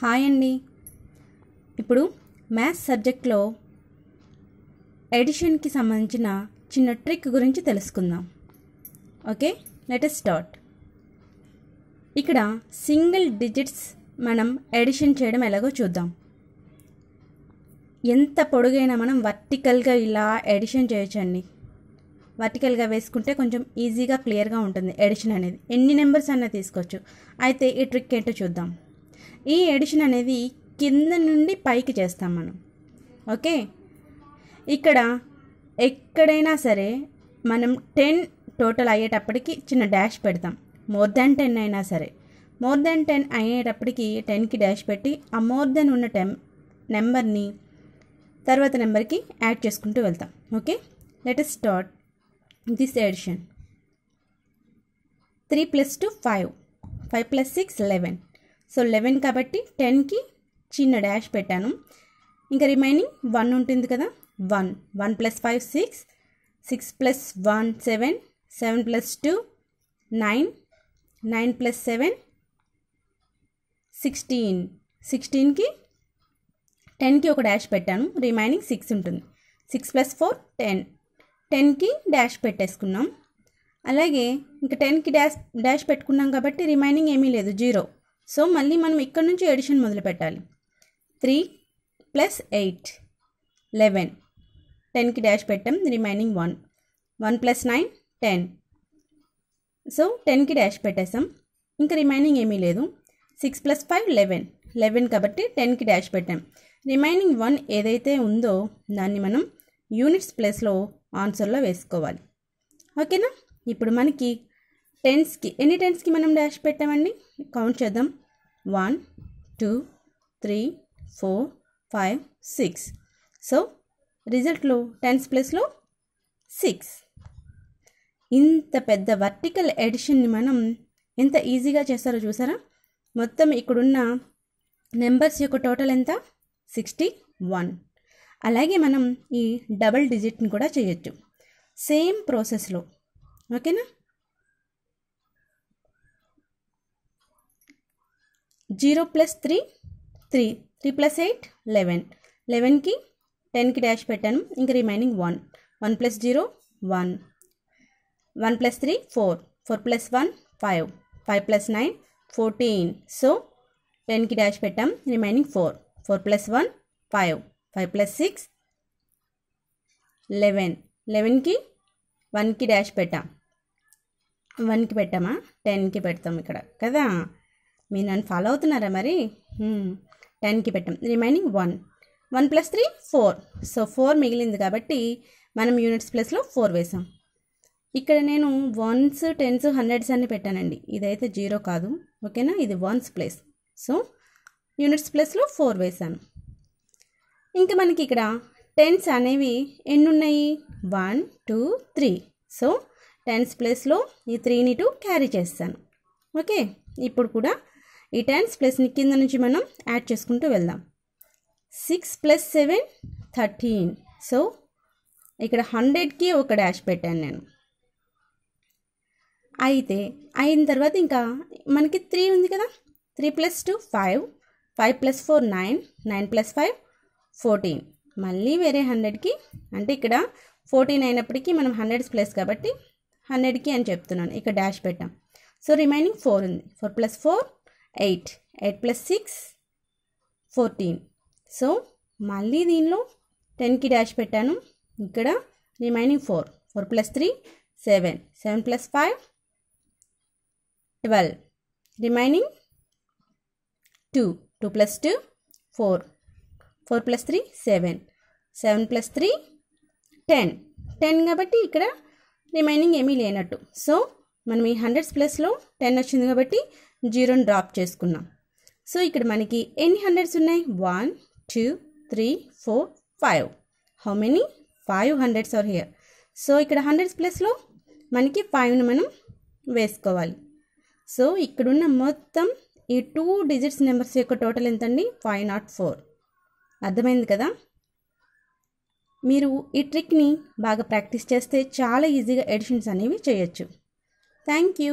hi అండి ఇప్పుడు maths సబ్జెక్ట్లో ఎడిషన్కి సంబంధించిన చిన్న ట్రిక్ గురించి తెలుసుకుందాం ఓకే లెట్ అస్ స్టార్ట్ ఇక్కడ సింగిల్ డిజిట్స్ మనం ఎడిషన్ చేయడం ఎలాగో చూద్దాం ఎంత పొడుగైనా మనం వర్టికల్గా ఇలా ఎడిషన్ చేయొచ్చండి వర్టికల్గా వేసుకుంటే కొంచెం ఈజీగా క్లియర్గా ఉంటుంది ఎడిషన్ అనేది ఎన్ని నెంబర్స్ అన్నా తీసుకోవచ్చు అయితే ఈ ట్రిక్ ఏంటో చూద్దాం ఈ ఎడిషన్ అనేది కింద నుండి పైకి చేస్తాం మనం ఓకే ఇక్కడ ఎక్కడైనా సరే మనం టెన్ టోటల్ అయ్యేటప్పటికి చిన్న డాష్ పెడతాం మోర్ దెన్ టెన్ అయినా సరే మోర్ దాన్ టెన్ అయ్యేటప్పటికి టెన్కి డాష్ పెట్టి ఆ మోర్ దెన్ ఉన్న టెన్ నెంబర్ని తర్వాత నెంబర్కి యాడ్ చేసుకుంటూ వెళ్తాం okay let us start this addition three plus two five five plus six eleven so eleven కాబట్టి టెన్కి చిన్న డాష్ పెట్టాను ఇంకా రిమైనింగ్ వన్ ఉంటుంది కదా one one plus five six six plus one seven seven plus two nine nine plus seven sixteen సిక్స్టీన్కి టెన్కి ఒక డాష్ పెట్టాను రిమైనింగ్ సిక్స్ ఉంటుంది సిక్స్ ప్లస్ ఫోర్ టెన్ టెన్కి డాష్ పెట్టేసుకున్నాం అలాగే ఇంకా టెన్కి డాష్ డాష్ పెట్టుకున్నాం కాబట్టి రిమైనింగ్ ఏమీ లేదు జీరో సో మళ్ళీ మనం ఇక్కడ నుంచి ఎడిషన్ మొదలు పెట్టాలి త్రీ ప్లస్ ఎయిట్ లెవెన్ టెన్కి డాష్ పెట్టాం remaining one one plus nine ten so టెన్కి డాష్ పెట్టేసాం ఇంకా రిమైనింగ్ ఏమీ లేదు six plus five eleven eleven కాబట్టి టెన్కి డాష్ పెట్టాం రిమైనింగ్ వన్ ఏదైతే ఉందో దాన్ని మనం యూనిట్స్ ప్లస్లో ఆన్సర్లో వేసుకోవాలి ఓకేనా ఇప్పుడు మనకి టెన్స్కి ఎన్ని టెన్స్కి మనం డాష్ పెట్టామండి కౌంట్ చేద్దాం one two three four five six so రిజల్ట్లో టెన్స్ ప్లస్లో సిక్స్ ఇంత పెద్ద వర్టికల్ ఎడిషన్ని మనం ఎంత ఈజీగా చేస్తారో చూసారా మొత్తం ఇక్కడున్న నెంబర్స్ యొక్క టోటల్ ఎంత సిక్స్టీ వన్ అలాగే మనం ఈ డబల్ డిజిట్ని కూడా చేయొచ్చు సేమ్ ప్రాసెస్లో ఓకేనా 0+3 3 3+8 11 11 కి 10 కి డాష్ పెట్టాం ఇంక రిమైనింగ్ 1 1+0 1 1+3 4 4+1 5 5+9 14 సో 10 కి డాష్ పెట్టాం రిమైనింగ్ 4 4+1 5 5+6 11 11 కి 1 కి డాష్ పెట్టాం 1 కి పెట్టామా 10 కి పెడతాం ఇక్కడ కదా మీరు నన్ను ఫాలో అవుతున్నారా మరి టెన్కి పెట్టాం remaining one one plus three four so four మిగిలింది కాబట్టి మనం యూనిట్స్ ప్లస్లో ఫోర్ వేసాం ఇక్కడ నేను వన్స్ టెన్స్ హండ్రెడ్స్ అని పెట్టానండి ఇదైతే జీరో కాదు ఓకేనా ఇది వన్స్ ప్లేస్ సో యూనిట్స్ ప్లేస్లో ఫోర్ వేసాను ఇంకా మనకి ఇక్కడ టెన్స్ అనేవి ఎన్ని ఉన్నాయి one two three so tens ప్లేస్లో ఈ త్రీని టూ క్యారీ చేస్తాను ఓకే ఇప్పుడు కూడా ఈ టెన్స్ ని కింద నుంచి మనం యాడ్ చేసుకుంటూ వెళ్దాం six plus seven thirteen so ఇక్కడ హండ్రెడ్కి ఒక డాష్ పెట్టాను నేను అయితే అయిన తర్వాత ఇంకా మనకి త్రీ ఉంది కదా three plus two five five plus four nine nine plus five fourteen మళ్ళీ వేరే హండ్రెడ్కి అంటే ఇక్కడ ఫోర్టీన్ అయినప్పటికీ మనం హండ్రెడ్స్ ప్లస్ కాబట్టి హండ్రెడ్కి అని చెప్తున్నాను ఇక్కడ డాష్ పెట్టాం సో రిమైనింగ్ ఫోర్ ఉంది four plus four eight eight plus six fourteen so మళ్ళీ దీనిలో టెన్కి డాష్ పెట్టాను ఇక్కడ remaining four four plus three seven seven plus five twelve remaining two two plus two four four plus three seven seven plus three ten ten కాబట్టి ఇక్కడ remaining ఏమీ లేనట్టు so మనం ఈ హండ్రెడ్స్ ప్లస్లో టెన్ వచ్చింది కాబట్టి జీరోని డ్రాప్ చేసుకున్నాం సో ఇక్కడ మనకి ఎన్ని హండ్రెడ్స్ ఉన్నాయి one two three four five how many five hundreds are here so ఇక్కడ హండ్రెడ్స్ ప్లస్లో మనకి ఫైవ్ని మనం వేసుకోవాలి సో ఇక్కడున్న మొత్తం ఈ టూ డిజిట్స్ నెంబర్స్ యొక్క టోటల్ ఎంతండి ఫైవ్ నాట్ ఫోర్ అర్థమైంది కదా మీరు ఈ ట్రిక్ని బాగా ప్రాక్టీస్ చేస్తే చాలా ఈజీగా ఎడిషన్స్ అనేవి చేయొచ్చు థ్యాంక్ యూ